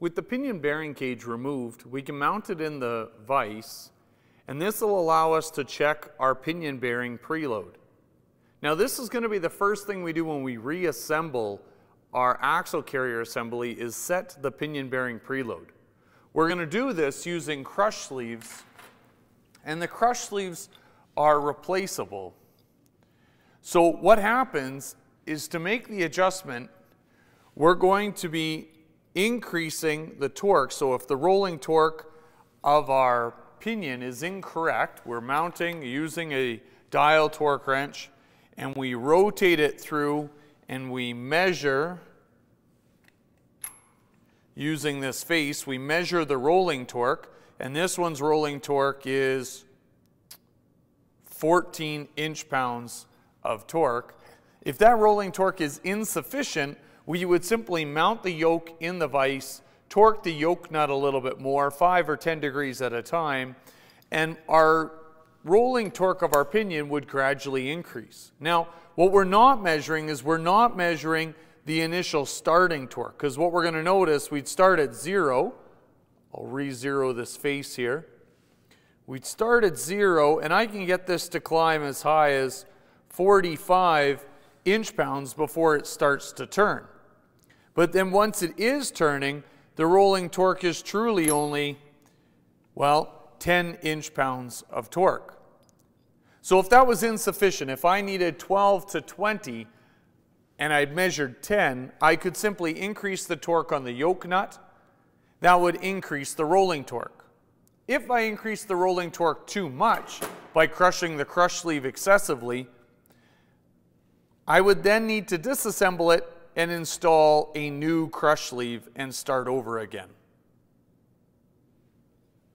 With the pinion bearing cage removed, we can mount it in the vise, and this will allow us to check our pinion bearing preload. Now this is gonna be the first thing we do when we reassemble our axle carrier assembly is set the pinion bearing preload. We're gonna do this using crush sleeves, and the crush sleeves are replaceable. So what happens is to make the adjustment, we're going to be increasing the torque. So if the rolling torque of our pinion is incorrect, we're mounting using a dial torque wrench and we rotate it through and we measure using this face, we measure the rolling torque and this one's rolling torque is 14 inch pounds of torque. If that rolling torque is insufficient, we would simply mount the yoke in the vise, torque the yoke nut a little bit more, five or 10 degrees at a time, and our rolling torque of our pinion would gradually increase. Now, what we're not measuring is we're not measuring the initial starting torque, because what we're gonna notice, we'd start at zero. I'll re-zero this face here. We'd start at zero, and I can get this to climb as high as 45 inch pounds before it starts to turn. But then once it is turning, the rolling torque is truly only, well, 10 inch pounds of torque. So if that was insufficient, if I needed 12 to 20 and I'd measured 10, I could simply increase the torque on the yoke nut. That would increase the rolling torque. If I increase the rolling torque too much by crushing the crush sleeve excessively, I would then need to disassemble it and install a new crush sleeve and start over again.